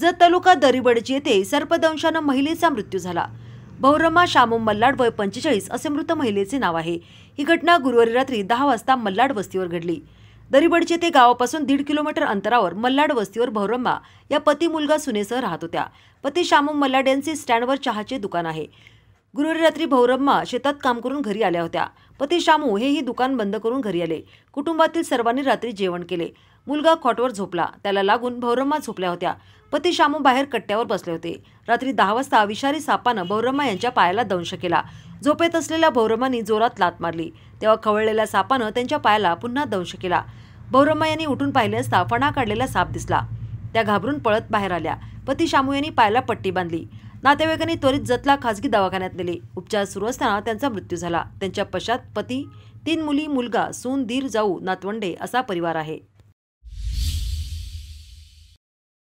जत तालुका दरीबडजी येथे सर्पदंशानं महिलेचा मृत्यू झाला बहुरमा श्यामू मल्लाड वय पंचेचाळीस असे मृत महिलेचे नाव आहे ही घटना गुरुवारी रात्री दहा वाजता मल्लाड वस्तीवर घडली दरीबडचे ते गावापासून दीड किलोमीटर अंतरावर मल्लाड वस्तीवर भौरम्मा या पती मुलगा सुनेसह राहत होत्या पती श्यामू मल्लाड यांचे स्टँडवर चहाचे दुकान आहे गुरुवारी रात्री भौरम्मा शेतात काम करून घरी आल्या होत्या पती श्यामू हेही दुकान बंद करून घरी आले कुटुंबातील सर्वांनी रात्री जेवण केले मुलगा खॉटवर झोपला त्याला लागून भौरम्मा झोपल्या होत्या पती शामू बाहेर कट्ट्यावर बसले होते रात्री दहा वाजता विषारी सापानं भौरम्मा यांच्या पायाला दंश केला झोपेत असलेल्या भौरम्मानी जोरात लात मारली तेव्हा खवळलेल्या सापानं त्यांच्या पायाला पुन्हा दंश केला भौरम्मा यांनी उठून पाहिले असता फणा काढलेला साप दिसला त्या घाबरून पळत बाहेर आल्या पती शामू यांनी पायाला पट्टी बांधली नातेवाईकांनी त्वरित जतला खासगी दवाखान्यात नेले उपचार सुरू असताना त्यांचा मृत्यू झाला त्यांच्या पश्चात पती तीन मुली मुलगा सून दीर जाऊ नातवंडे असा परिवार आहे